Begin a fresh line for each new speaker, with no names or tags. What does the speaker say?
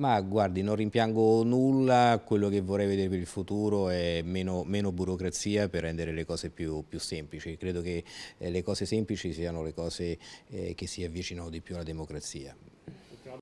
Ma guardi, non rimpiango nulla, quello che vorrei vedere per il futuro è meno, meno burocrazia per rendere le cose più, più semplici. Credo che eh, le cose semplici siano le cose eh, che si avvicinano di più alla democrazia.